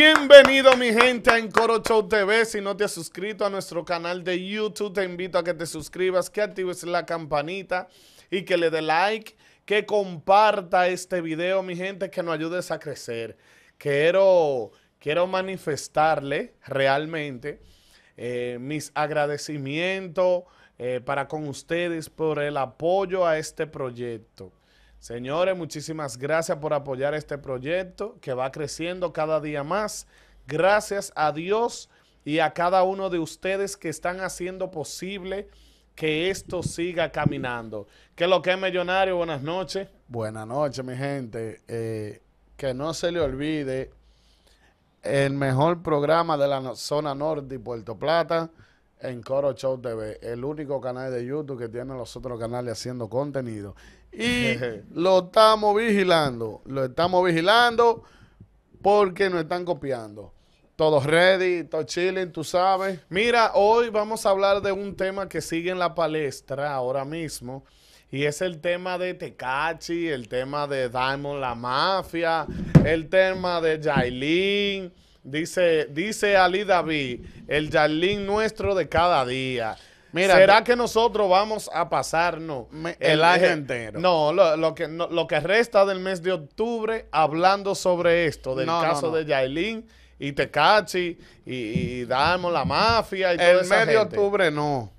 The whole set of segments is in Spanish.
Bienvenido mi gente a Encoro Show TV. Si no te has suscrito a nuestro canal de YouTube, te invito a que te suscribas, que actives la campanita y que le dé like, que comparta este video mi gente, que nos ayudes a crecer. Quiero, quiero manifestarle realmente eh, mis agradecimientos eh, para con ustedes por el apoyo a este proyecto. Señores, muchísimas gracias por apoyar este proyecto que va creciendo cada día más. Gracias a Dios y a cada uno de ustedes que están haciendo posible que esto siga caminando. ¿Qué es lo que es Millonario? Buenas noches. Buenas noches, mi gente. Eh, que no se le olvide el mejor programa de la zona norte y Puerto Plata en Coro Show TV, el único canal de YouTube que tiene los otros canales haciendo contenido. Y lo estamos vigilando, lo estamos vigilando porque nos están copiando. Todos ready, todos chilling, tú sabes. Mira, hoy vamos a hablar de un tema que sigue en la palestra ahora mismo. Y es el tema de Tecachi, el tema de Diamond la Mafia, el tema de Jailin. Dice, dice Ali David, el Jailin nuestro de cada día. ¿Será que nosotros vamos a pasarnos el, año entero? No, lo, que, lo que resta del mes de octubre hablando sobre esto, del caso de Yailin y Tecachi y, Damos la mafia y El toda mes de octubre no.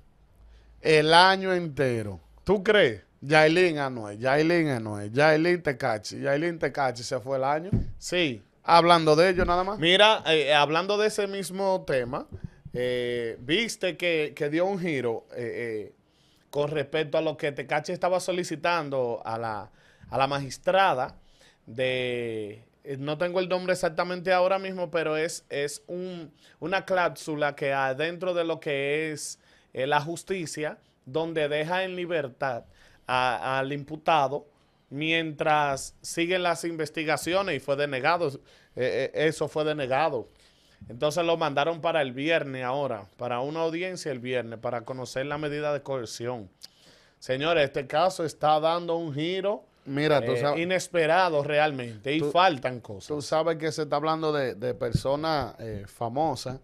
El año entero. ¿Tú crees? Yailin Anuel, Yailin Anuel, Yailin Tecachi, Yailin Tecachi se fue el año. Sí. Hablando de ello nada más. Mira, eh, hablando de ese mismo tema, eh, viste que, dio un giro eh, eh, con respecto a lo que Tecachi estaba solicitando a la, a la magistrada de, no tengo el nombre exactamente ahora mismo, pero es, es un, una cláusula que adentro de lo que es la justicia, donde deja en libertad al imputado mientras siguen las investigaciones y fue denegado, eso fue denegado. Entonces lo mandaron para el viernes ahora, para una audiencia el viernes, para conocer la medida de coerción. Señores, este caso está dando un giro Mira, eh, inesperado realmente y faltan cosas. Tú sabes que se está hablando de, de personas eh, famosas.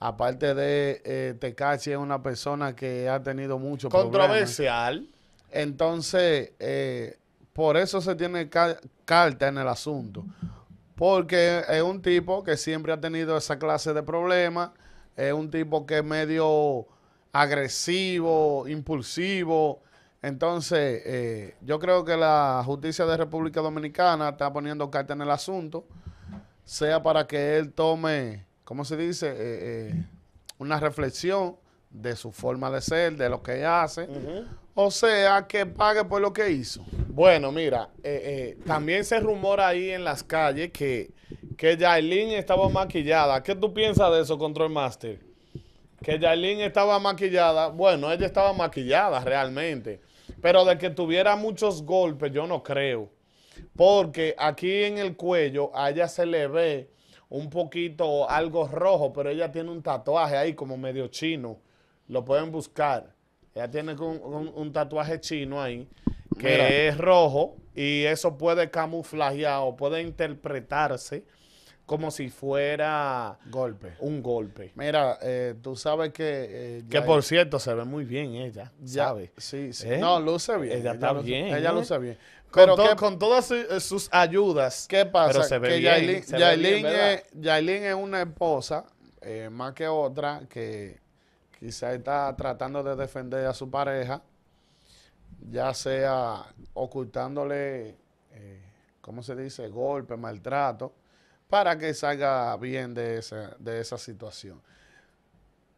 Aparte de eh, es una persona que ha tenido mucho Controversial. Entonces, eh, por eso se tiene carta en el asunto. Porque es un tipo que siempre ha tenido esa clase de problemas. Es un tipo que es medio agresivo, impulsivo. Entonces, eh, yo creo que la justicia de República Dominicana está poniendo carta en el asunto, sea para que él tome, ¿cómo se dice? Eh, eh, una reflexión de su forma de ser, de lo que hace, o sea, que pague por lo que hizo. Bueno, mira, eh, eh, también se rumora ahí en las calles que, que estaba maquillada. ¿Qué tú piensas de eso, Control Master? Que Yailin estaba maquillada. Bueno, ella estaba maquillada realmente. Pero de que tuviera muchos golpes, yo no creo. Porque aquí en el cuello a ella se le ve un poquito algo rojo, pero ella tiene un tatuaje ahí como medio chino. Lo pueden buscar. Ella tiene un, tatuaje chino ahí que es rojo y eso puede camuflajear o puede interpretarse como si fuera golpe. un golpe. Mira, eh, tú sabes que... Eh, que por cierto, se ve muy bien ella, ¿sabes? Sí, sí. ¿Eh? No, luce bien. Ella, está bien. Ella luce bien. con, todas sus ayudas. ¿Qué pasa? Pero se ve que Yailin, Yailin es una esposa, más que otra, que quizá está tratando de defender a su pareja, ya sea ocultándole, eh, ¿cómo se dice?, golpe, maltrato, para que salga bien de esa, de esa situación.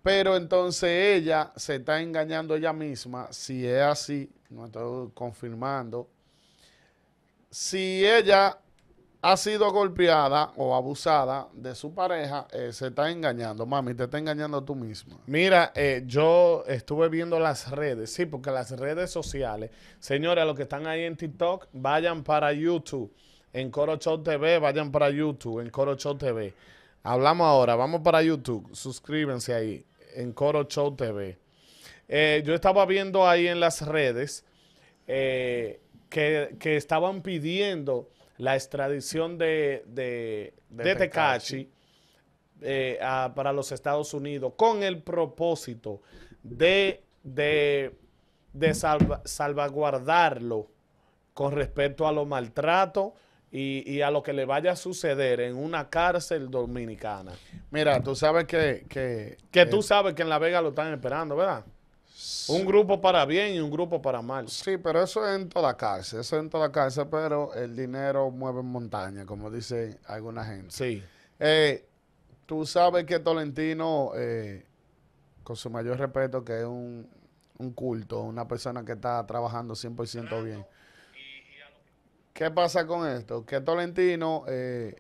Pero entonces ella se está engañando ella misma, si es así, no estoy confirmando, si ella ha sido golpeada o abusada de su pareja, eh, se está engañando. Mami, te está engañando tú misma. Mira, eh, yo estuve viendo las redes, sí, porque las redes sociales, señores, los que están ahí en TikTok, vayan para YouTube, en Coro Show TV, vayan para YouTube, en Coro Show TV. Hablamos ahora, vamos para YouTube, suscríbanse ahí, en Coro Show TV. Eh, yo estaba viendo ahí en las redes que estaban pidiendo la extradición de, de, de, eh, para los Estados Unidos con el propósito de, de, salvaguardarlo con respecto a los maltratos y, a lo que le vaya a suceder en una cárcel dominicana. Mira, tú sabes que... Que, tú eh, sabes que en La Vega lo están esperando, ¿verdad? Un grupo para bien y un grupo para mal. Sí, pero eso es en toda cárcel, eso es en toda cárcel, pero el dinero mueve montaña, como dice alguna gente. Sí. Eh, tú sabes que Tolentino, eh, con su mayor respeto, que es un, culto, una persona que está trabajando 100% bien. ¿Qué pasa con esto? Que Tolentino eh,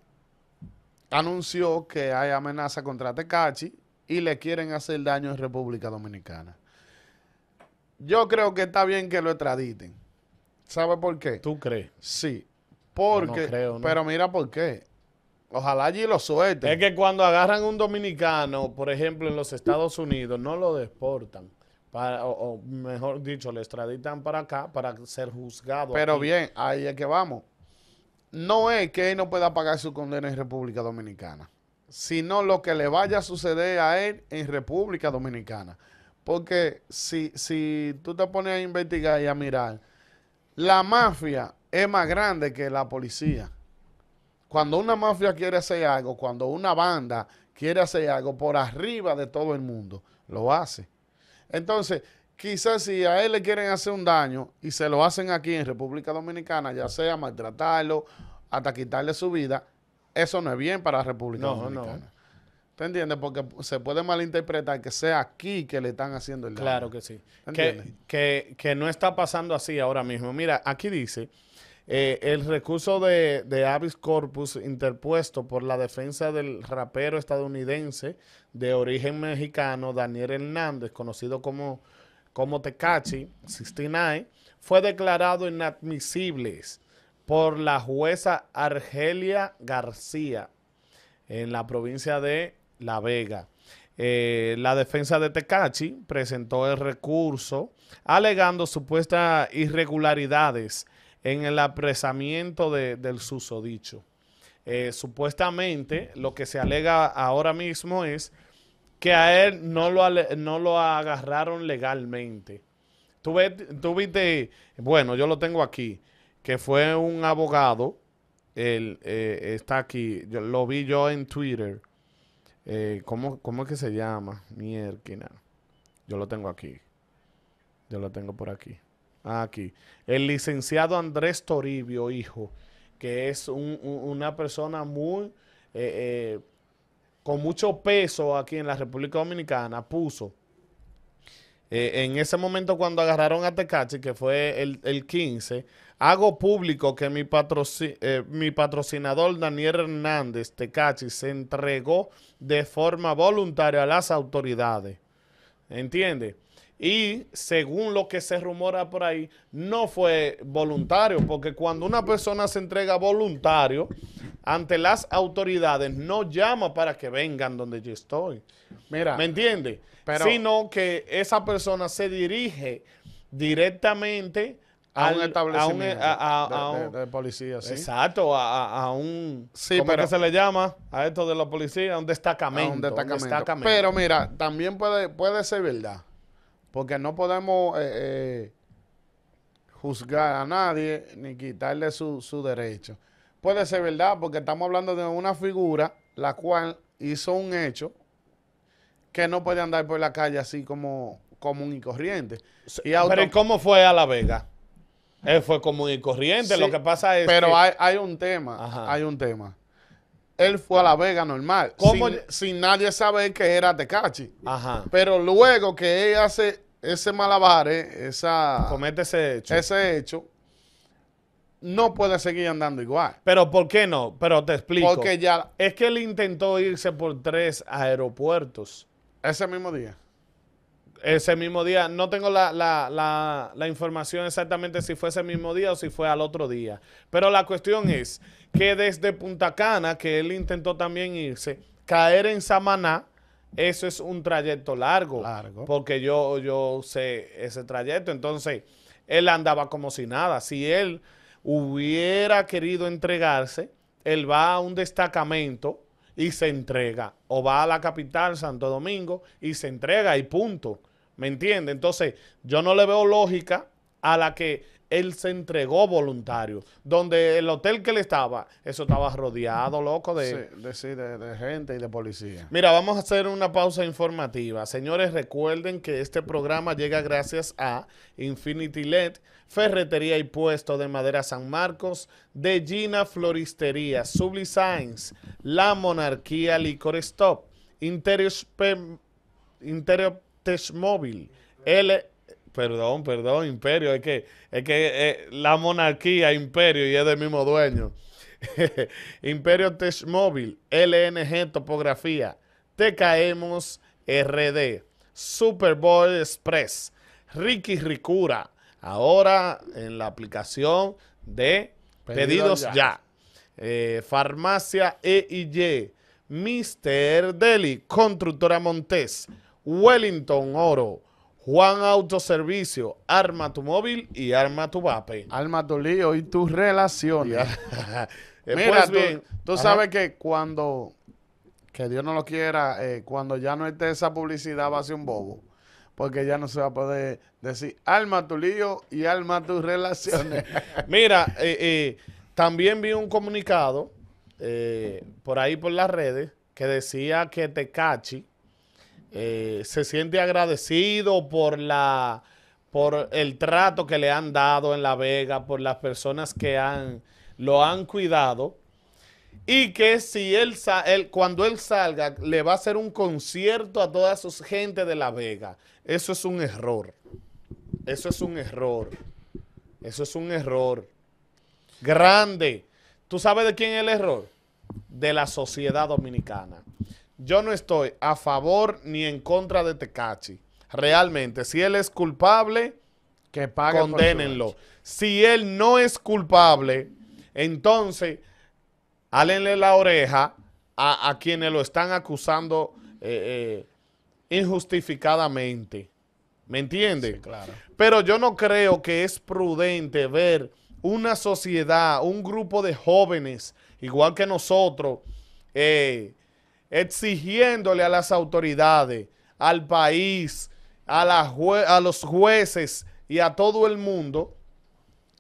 anunció que hay amenaza contra Tecachi y le quieren hacer daño en República Dominicana. Yo creo que está bien que lo extraditen. ¿Sabe por qué? ¿Tú crees? Sí. Porque, no, creo, no. pero mira por qué. Ojalá allí lo suelten. Es que cuando agarran un dominicano, por ejemplo, en los Estados Unidos, no lo deportan. Para, o, mejor dicho, lo extraditan para acá para ser juzgado. Pero bien, ahí es que vamos. No es que él no pueda pagar su condena en República Dominicana, sino lo que le vaya a suceder a él en República Dominicana. Porque si, si tú te pones a investigar y a mirar, la mafia es más grande que la policía. Cuando una mafia quiere hacer algo, cuando una banda quiere hacer algo por arriba de todo el mundo, lo hace. Entonces, quizás si a él le quieren hacer un daño y se lo hacen aquí en República Dominicana, ya sea maltratarlo, hasta quitarle su vida, eso no es bien para la República Dominicana. No. Entiende entiendes? Porque se puede malinterpretar que sea aquí que le están haciendo el daño. Claro que sí. Que, que, que, no está pasando así ahora mismo. Mira, aquí dice, eh, el recurso de, de corpus interpuesto por la defensa del rapero estadounidense de origen mexicano Daniel Hernández, conocido como, como Tecachi 69, fue declarado inadmisible por la jueza Argelia García en la provincia de la Vega. Eh, la defensa de Tecachi presentó el recurso alegando supuestas irregularidades en el apresamiento del susodicho. Eh, supuestamente lo que se alega ahora mismo es que a él no lo, no lo agarraron legalmente. Tú, viste, bueno, yo lo tengo aquí, que fue un abogado, él eh, está aquí, yo, lo vi yo en Twitter, eh, ¿cómo, es que se llama? Mierquina. Yo lo tengo aquí. Yo lo tengo por aquí. Ah, aquí. El licenciado Andrés Toribio, hijo, que es una persona muy... Eh, eh, con mucho peso aquí en la República Dominicana, puso eh, en ese momento cuando agarraron a Tecachi, que fue el, 15, hago público que mi, eh, mi patrocinador Daniel Hernández Tecachi se entregó de forma voluntaria a las autoridades. ¿entiende? Y según lo que se rumora por ahí, no fue voluntario, porque cuando una persona se entrega voluntario ante las autoridades, no llama para que vengan donde yo estoy. Mira, ¿me entiendes? Sino que esa persona se dirige directamente a un establecimiento a de, policía, Exacto, a, un... Sí, se le llama a esto de la policía? Un destacamento, a Un destacamento. Pero mira, también puede, puede ser verdad porque no podemos eh, eh, juzgar a nadie ni quitarle su, derecho. Puede ser verdad, porque estamos hablando de una figura la cual hizo un hecho que no puede andar por la calle así como común y corriente. Pero ¿y cómo fue a La Vega? Él fue común y corriente, lo que pasa es Pero que... hay, hay, un tema, hay un tema él fue a La Vega normal, Sin, nadie saber que era Tecachi. Ajá. Pero luego que él hace ese malabar, eh, esa, comete ese hecho. ese hecho, no puede seguir andando igual. Pero ¿por qué no? Pero te explico. Porque ya... Es que él intentó irse por tres aeropuertos. Ese mismo día. Ese mismo día, no tengo la, información exactamente si fue ese mismo día o si fue al otro día. Pero la cuestión es que desde Punta Cana, que él intentó también irse, caer en Samaná, eso es un trayecto largo. Largo. Porque yo, yo sé ese trayecto. Entonces, él andaba como si nada. Si él hubiera querido entregarse, él va a un destacamento y se entrega. O va a la capital, Santo Domingo, y se entrega y punto. ¿Me entiende? Entonces, yo no le veo lógica a la que él se entregó voluntario. Donde el hotel que él estaba, eso estaba rodeado, loco, de... de, gente y de policía. Mira, vamos a hacer una pausa informativa. Señores, recuerden que este programa llega gracias a Infinity LED, Ferretería y Puesto de Madera San Marcos, De Gina Floristería, Subli Science, La Monarquía Licor Stop, Interior... Interior Móvil. L perdón, perdón, imperio, es que, es que eh, la monarquía, imperio, y es del mismo dueño. imperio Móvil, LNG Topografía, TKMos RD, Superboy Express, Ricky Ricura, ahora en la aplicación de Pedidos, Ya, eh, Farmacia EIJ, Mister Deli, Constructora Montes, Wellington Oro, Juan Autoservicio, Arma tu móvil y Arma tu vape. Arma tu lío y tus relaciones. Eh, Mira, pues tú, sabes que cuando, que Dios no lo quiera, eh, cuando ya no esté esa publicidad va a ser un bobo porque ya no se va a poder decir Arma tu lío y arma tus relaciones. Mira, eh, también vi un comunicado por ahí por las redes que decía que te Tecachi eh, se siente agradecido por la por el trato que le han dado en La Vega, por las personas que han, lo han cuidado, y que si él, cuando él salga, le va a hacer un concierto a toda su gente de La Vega. Eso es un error. Eso es un error. Eso es un error. Grande. ¿Tú sabes de quién es el error? De la sociedad dominicana yo no estoy a favor ni en contra de Tecachi. Realmente, si él es culpable, que pague condénenlo. Si él no es culpable, entonces, hálenle la oreja a, quienes lo están acusando eh, eh, injustificadamente. ¿Me entiende? claro. Pero yo no creo que es prudente ver una sociedad, un grupo de jóvenes, igual que nosotros, eh, exigiéndole a las autoridades, al país, a, los jueces y a todo el mundo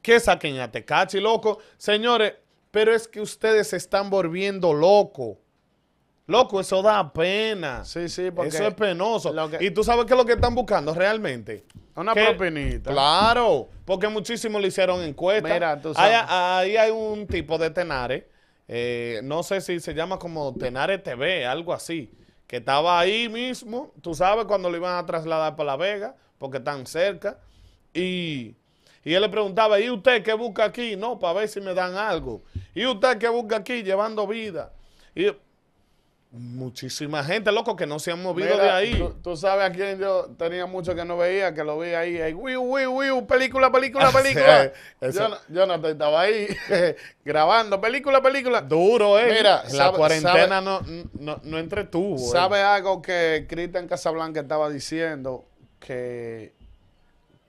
que saquen a Tecachi, loco. Señores, pero es que ustedes se están volviendo loco, Loco, eso da pena. Sí, sí, porque... Eso es penoso. Y tú sabes qué es lo que están buscando realmente. Una propinita. Claro, porque muchísimo le hicieron encuestas. Mira, Ahí, hay un tipo de Tenare eh, no sé si se llama como Tenare TV, algo así, que estaba ahí mismo, tú sabes, cuando lo iban a trasladar para La Vega, porque están cerca, y, y él le preguntaba, ¿y usted qué busca aquí? No, para ver si me dan algo. ¿Y usted qué busca aquí llevando vida? Y Muchísima gente, loco, que no se han movido de ahí. Tú, sabes a quién yo tenía mucho que no veía, que lo vi ahí. ahí wiu, wiu, wiu, película, película, ah, película. Eh, yo, no, yo, estaba ahí grabando, película, película. Duro, eh. Mira, la cuarentena no, no, entretuvo. Eh. ¿Sabe algo que Cristian Casablanca estaba diciendo? Que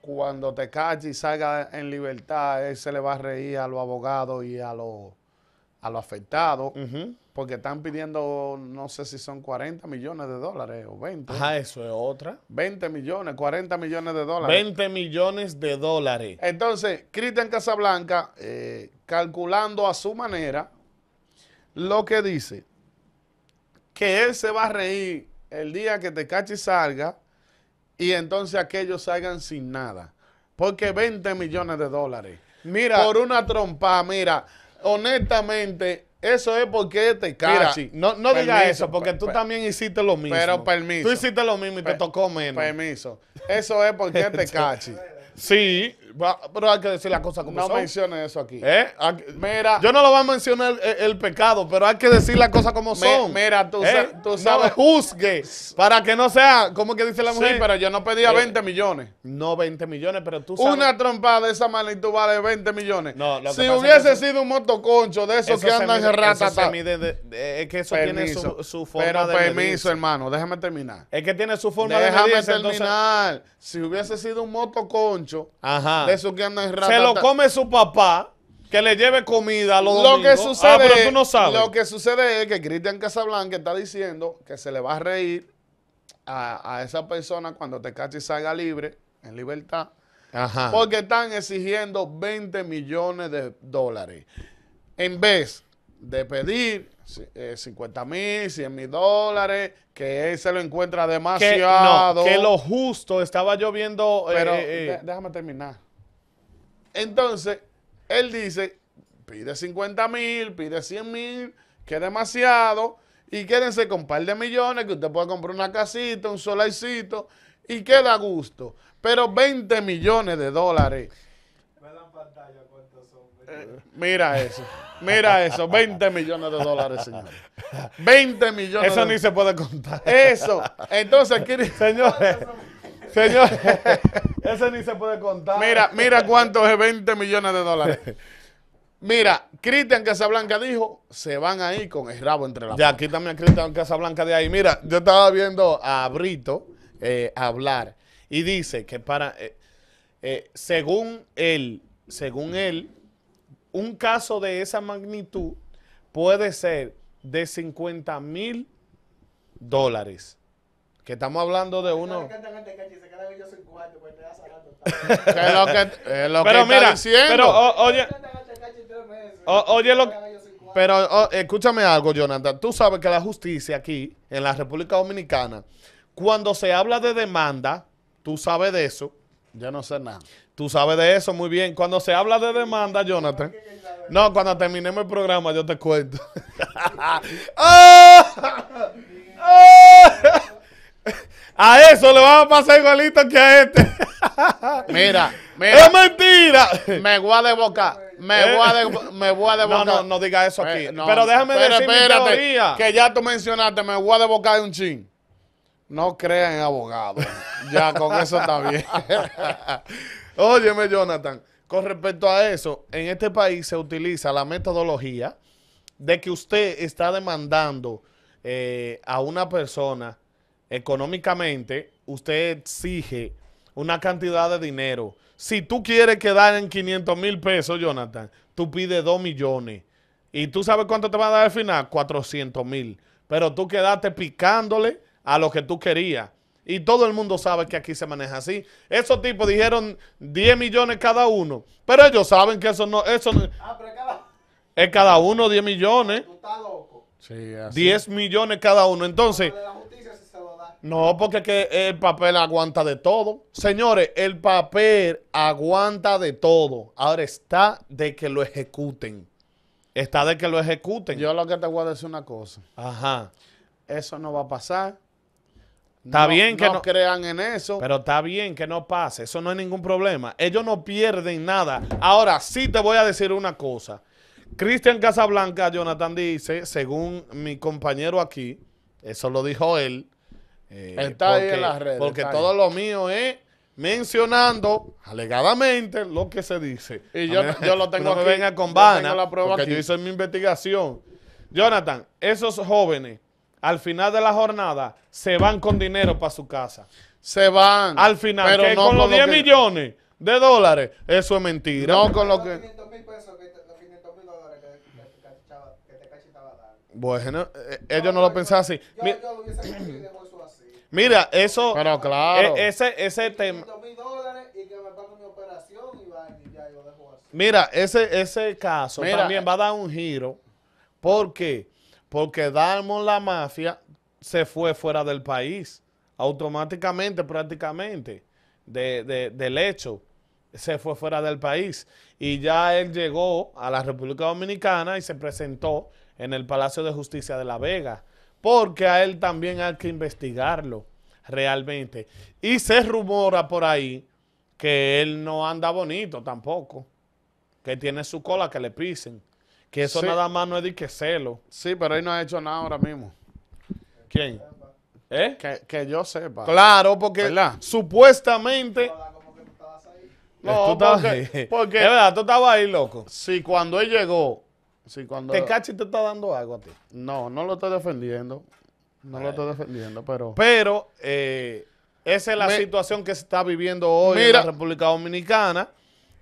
cuando te cache y salga en libertad, él se le va a reír a los abogados y a los, a afectados. Porque están pidiendo, no sé si son 40 millones de dólares o 20. Ajá, eso es otra. 20 millones, 40 millones de dólares. 20 millones de dólares. Entonces, Cristian Casablanca, eh, calculando a su manera, lo que dice, que él se va a reír el día que Tecachi salga y entonces aquellos salgan sin nada. Porque 20 millones de dólares. Mira. Por una trompa, mira. Honestamente, eso es porque te cachi. no no digas eso, porque tú también hiciste lo mismo. Pero permiso. Tú hiciste lo mismo y te tocó menos. Permiso. Eso es porque te cachi. Sí. Pero hay que decir las cosas como son. No menciones eso aquí. ¿Eh? Mira. Yo no lo voy a mencionar el, pecado, pero hay que decir las cosas como son. mira, tú, ¿Eh? sabes. No juzgue. Para que no sea, como que dice la mujer? pero yo no pedía 20 eh, millones. No 20 millones, pero tú sabes. Una trompada de esa tú vale 20 millones. No, lo que si hubiese sido un motoconcho de esos que andan en rata. Es que eso tiene su, forma pero permiso, hermano, déjame terminar. Es que tiene su forma de Déjame terminar. si hubiese sido un motoconcho. Ajá que Se lo come su papá que le lleve comida lo Que ah, sucede, Lo que sucede es que Cristian Casablanca está diciendo que se le va a reír a, esa persona cuando te y salga libre, en libertad, porque están exigiendo 20 millones de dólares. En vez de pedir 50 eh, mil, 100 mil dólares, que él se lo encuentra demasiado. Que, lo justo, estaba lloviendo eh, eh, déjame terminar. Entonces, él dice, pide 50 mil, pide 100 mil, que es demasiado, y quédense con un par de millones, que usted puede comprar una casita, un solarcito, y queda a gusto. Pero 20 millones de dólares. Me dan pantalla cuántos son. Eh, mira eso, mira eso, 20 millones de dólares, señor. 20 millones. Eso ni se puede contar. Eso. Entonces, ¿quiere... señores, Señor, ese ni se puede contar. Mira, mira cuánto es 20 millones de dólares. Mira, Cristian Casablanca dijo, se van ahí con el rabo entre las Ya, quítame a Cristian Casablanca de ahí. Mira, yo estaba viendo a Brito eh, hablar y dice que para, eh, eh, según él, según él, un caso de esa magnitud puede ser de 50 mil dólares. Que estamos hablando de uno. Pues, pero mira, este pero oye, oye lo, pero escúchame algo, Jonathan. Tú sabes que la justicia aquí en la República Dominicana, cuando se habla de demanda, tú sabes de eso. Yo no sé nada. Tú sabes de eso muy bien. Cuando se habla de demanda, Jonathan. No, cuando terminemos el programa yo te cuento. ¡Ah! A eso le vamos a pasar igualito que a este. Mira, mira. Es mentira. Me voy a boca, eh. Me, voy a de, me No, no, no diga eso aquí. Eh, Pero déjame decir mi Que ya tú mencionaste, me voy a desbocar de un chin. No crean en abogados. ya, con eso está bien. Óyeme, Jonathan. Con respecto a eso, en este país se utiliza la metodología de que usted está demandando eh, a una persona económicamente, usted exige una cantidad de dinero. Si tú quieres quedar en 500 mil pesos, Jonathan, tú pides 2 millones. ¿Y tú sabes cuánto te van a dar al final? 400 mil. Pero tú quedaste picándole a lo que tú querías. Y todo el mundo sabe que aquí se maneja así. Esos tipos dijeron 10 millones cada uno. Pero ellos saben que eso no... Eso ah, cada... Es cada uno 10 millones. Tú loco. 10 millones cada uno. Entonces... No, porque que el papel aguanta de todo. Señores, el papel aguanta de todo. Ahora está de que lo ejecuten. Está de que lo ejecuten. Yo lo que te voy a decir una cosa. Ajá. Eso no va a pasar. Está bien que no, no, crean en eso. Pero está bien que no pase. Eso no es ningún problema. Ellos no pierden nada. Ahora sí te voy a decir una cosa. Cristian Casablanca, Jonathan dice, según mi compañero aquí, eso lo dijo él, eh, está porque, ahí en las redes. Porque todo lo mío es mencionando alegadamente lo que se dice. Y yo, yo lo tengo que venga con vana, la porque aquí. yo hice mi investigación. Jonathan, esos jóvenes al final de la jornada se van con dinero para su casa. Se van. Al final, pero con, los 10 millones de dólares, eso es mentira. No, con lo que... los que, Bueno, eh, ellos no, lo pensaban así. Yo, Mira, eso. Pero e, claro. ese, ese tema. Mira, ese, ese caso también va a dar un giro. ¿Por qué? Porque Darmon la mafia se fue fuera del país. Automáticamente, prácticamente. de, del hecho. Se fue fuera del país. Y ya él llegó a la República Dominicana y se presentó en el Palacio de Justicia de La Vega porque a él también hay que investigarlo realmente. Y se rumora por ahí que él no anda bonito tampoco, que tiene su cola que le pisen, que eso nada más no es de que celo. Sí, pero él no ha hecho nada ahora mismo. ¿Quién? ¿Eh? Que, yo sepa. Claro, porque ¿verdad? supuestamente... No, porque, porque, es verdad, tú estabas ahí, loco. Sí, cuando él llegó, Sí, cuando... te está dando algo a ti. No, no lo estoy defendiendo. No lo estoy defendiendo, pero. Pero eh, esa es la situación que se está viviendo hoy en la República Dominicana.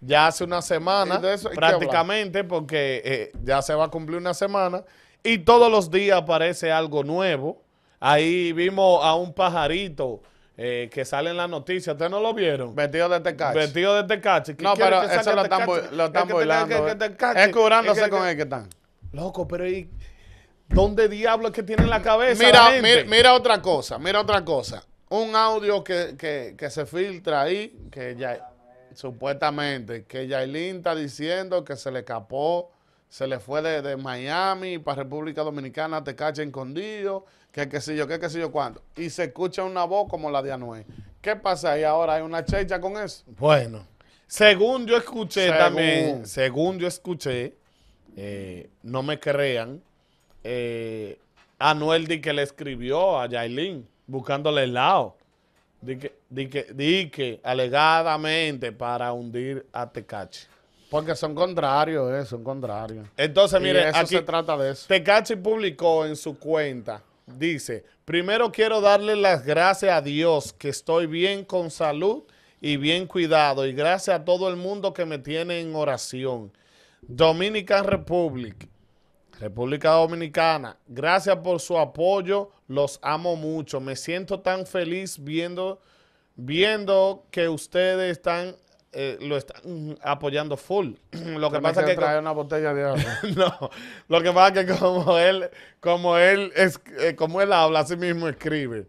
Ya hace una semana, prácticamente, porque eh, ya se va a cumplir una semana. Y todos los días aparece algo nuevo. Ahí vimos a un pajarito eh, que sale en las noticias. ¿Ustedes no lo vieron? Vestido de Tecachi. Este Vestido de Tecachi. Este no, pero eso lo este están, lo están burlando. Es curándose con el que están. Loco, pero ¿y dónde diablos es que tienen la cabeza? Mira, mira, otra cosa, mira otra cosa. Un audio que, que, que se filtra ahí, que ya supuestamente, que Yailin está diciendo que se le escapó se le fue de, Miami para República Dominicana, te escondido, que qué sé yo, que qué sé yo cuándo Y se escucha una voz como la de Anuel. ¿Qué pasa ahí ahora? ¿Hay una checha con eso? Bueno, según yo escuché también, según yo escuché, eh, no me crean, eh, Anuel di que le escribió a Yailin buscándole el lado. Di que, di que, di que alegadamente para hundir a Tecache porque son contrarios, eh, son contrarios. Entonces, mire, aquí se trata de eso. Tecachi publicó en su cuenta, dice, primero quiero darle las gracias a Dios que estoy bien con salud y bien cuidado. Y gracias a todo el mundo que me tiene en oración. Dominican Republic, República Dominicana, gracias por su apoyo, los amo mucho. Me siento tan feliz viendo, viendo que ustedes están eh, lo están apoyando full. lo que pasa que, que una botella no, lo que pasa es que como él, como él, es, eh, como él habla, así mismo escribe.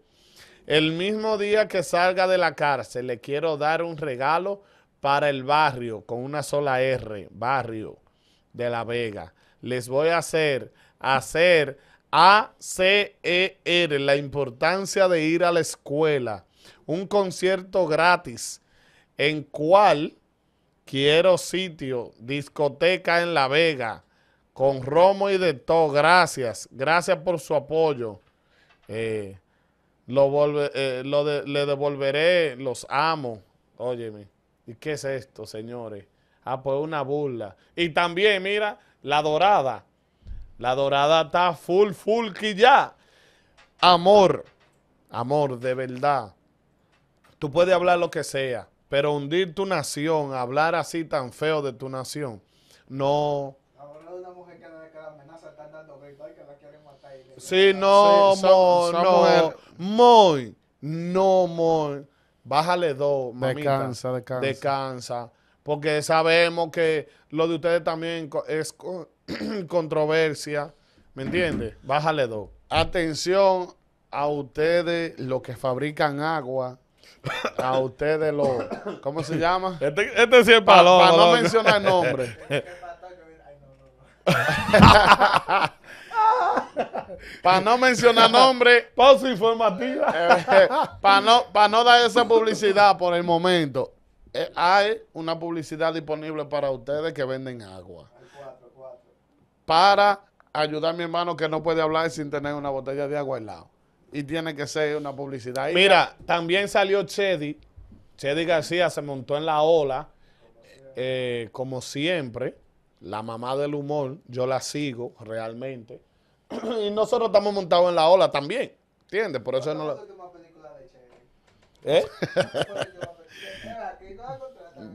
El mismo día que salga de la cárcel, le quiero dar un regalo para el barrio, con una sola R, barrio de La Vega. Les voy a hacer, hacer A-C-E-R, la importancia de ir a la escuela. Un concierto gratis en cuál quiero sitio, discoteca en La Vega, con Romo y de todo. Gracias, gracias por su apoyo. Eh, lo, eh, lo le devolveré, los amo. Óyeme, ¿y qué es esto, señores? Ah, pues una burla. Y también, mira, la dorada. La dorada está full, full que ya. Amor, amor, de verdad. Tú puedes hablar lo que sea. Pero hundir tu nación, hablar así tan feo de tu nación, no... sí, no, no, muy, no, muy. Bájale dos, mamita. Descansa, descansa. Descansa. Porque sabemos que lo de ustedes también es controversia. ¿Me entiendes? Bájale dos. Atención a ustedes, los que fabrican agua a ustedes los. ¿Cómo se llama? Este, este sí es Para no mencionar nombre. para no mencionar nombre. Pausa informativa. Eh, eh, para no, para no dar esa publicidad por el momento. Eh, hay una publicidad disponible para ustedes que venden agua. Para ayudar a mi hermano que no puede hablar sin tener una botella de agua al lado y tiene que ser una publicidad. Mira, también salió Chedi. Chedi García se montó en la ola, eh, como siempre, la mamá del humor, yo la sigo realmente. y nosotros estamos montados en la ola también, ¿entiendes? Por eso no la... ¿Eh?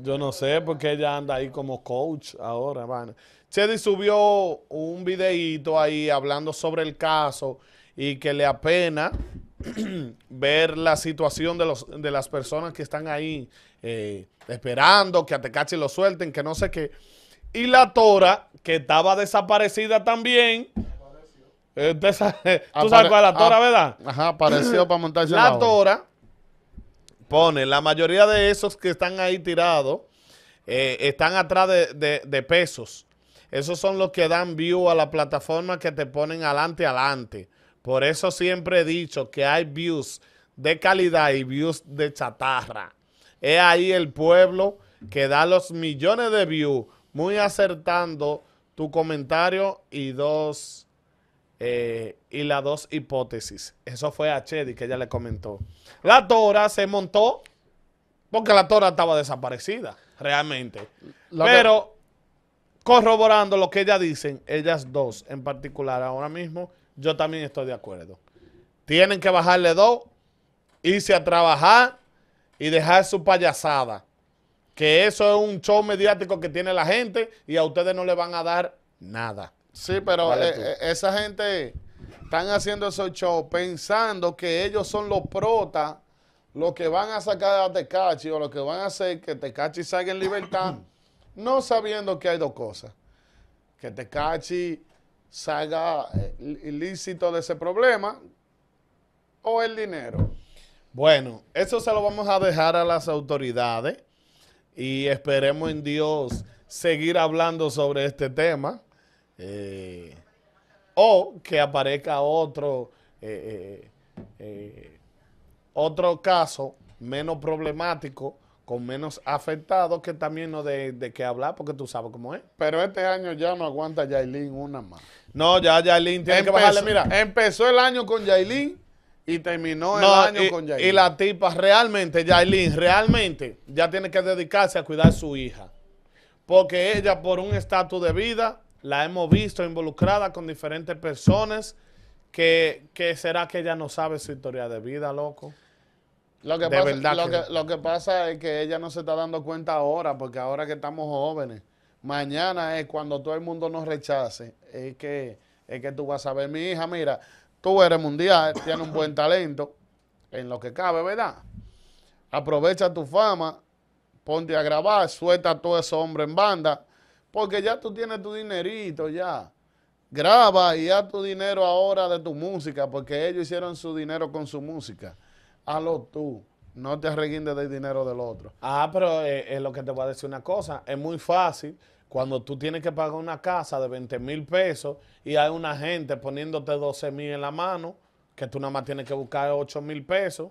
Yo no sé porque ella anda ahí como coach ahora. Van. Chedi subió un videíto ahí hablando sobre el caso y que le apena ver la situación de, los, de las personas que están ahí eh, esperando que a Tecachi lo suelten, que no sé qué. Y la Tora, que estaba desaparecida también. Eh, tú sabes cuál es la Tora, ¿verdad? Ajá, apareció para montarse la, la Tora. Pone, la mayoría de esos que están ahí tirados eh, están atrás de, de pesos. Esos son los que dan view a la plataforma que te ponen adelante, adelante. Por eso siempre he dicho que hay views de calidad y views de chatarra. Es ahí el pueblo que da los millones de views, muy acertando tu comentario y dos eh, y las dos hipótesis. Eso fue a Chedi que ella le comentó. La Tora se montó porque la Tora estaba desaparecida, realmente. Pero corroborando lo que ellas dicen, ellas dos en particular ahora mismo yo también estoy de acuerdo. Tienen que bajarle dos, irse a trabajar y dejar su payasada. Que eso es un show mediático que tiene la gente y a ustedes no le van a dar nada. Sí, pero eh, eh, esa gente están haciendo esos shows pensando que ellos son los protas, los que van a sacar a Tecachi o los que van a hacer que Tecachi salga en libertad, no sabiendo que hay dos cosas. Que Tecachi salga eh, ilícito de ese problema o el dinero. Bueno, eso se lo vamos a dejar a las autoridades y esperemos en Dios seguir hablando sobre este tema eh, o que aparezca otro, eh, otro caso menos problemático con menos afectados que también no de, de qué hablar, porque tú sabes cómo es. Pero este año ya no aguanta Yailin una más. No, ya Yailin tiene que bajarle, mira. Empezó el año con Yailin y terminó el año con Yailin. Y la tipa realmente, Yailin, realmente ya tiene que dedicarse a cuidar a su hija. Porque ella por un estatus de vida la hemos visto involucrada con diferentes personas que, que será que ella no sabe su historia de vida, loco. Lo que, pasa, es que ella no se está dando cuenta ahora, porque ahora que estamos jóvenes, mañana es cuando todo el mundo nos rechace, es que, es que tú vas a ver, mi hija, mira, tú eres mundial, tienes un buen talento, en lo que cabe, ¿verdad? Aprovecha tu fama, ponte a grabar, suelta a todo ese hombre en banda, porque ya tú tienes tu dinerito, ya. Graba y haz tu dinero ahora de tu música, porque ellos hicieron su dinero con su música hazlo tú. No te arreguindes del dinero del otro. Ah, pero es, eh, eh, lo que te voy a decir una cosa. Es muy fácil cuando tú tienes que pagar una casa de 20 mil pesos y hay una gente poniéndote 12 mil en la mano, que tú nada más tienes que buscar 8 mil pesos.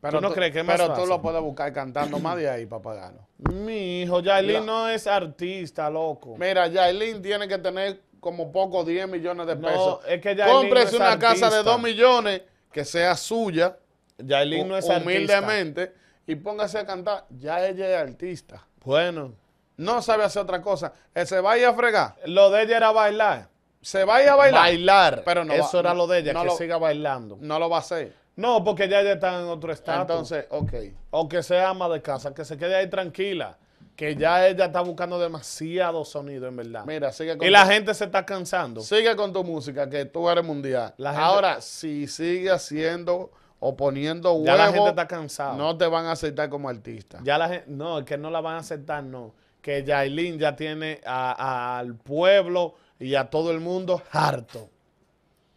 Pero ¿Tú no que Pero tú lo puedes buscar cantando más de ahí para pagarlo. Mi hijo, Yailin no es artista, loco. Mira, Yailin tiene que tener como poco 10 millones de pesos. No, es que Yailin Cómprese no es una casa de 2 millones que sea suya Yailin no es humildemente, y póngase a cantar, ya ella es artista. Bueno. No sabe hacer otra cosa. Que eh, se vaya a fregar. Lo de ella era bailar. Se vaya a bailar. Bailar. Pero no Eso era lo de ella, que siga bailando. No lo va a hacer. No, porque ya ella está en otro estado. Entonces, ok. O que se ama de casa, que se quede ahí tranquila. Que ya ella está buscando demasiado sonido, en verdad. Mira, sigue con Y la gente se está cansando. Sigue con tu música, que tú eres mundial. Ahora, si sigue haciendo o poniendo huevos. Ya la gente está cansada. No te van a aceptar como artista. Ya la que no la van a aceptar, no. Que Yailin ya tiene al pueblo y a todo el mundo harto.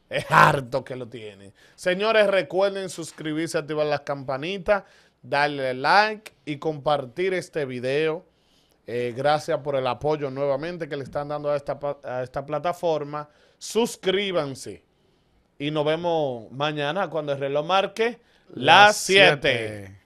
Es harto que lo tiene. Señores, recuerden suscribirse, activar las campanitas, darle like y compartir este video. Eh, gracias por el apoyo nuevamente que le están dando a esta, a esta plataforma. Suscríbanse y nos vemos mañana cuando el reloj marque las 7.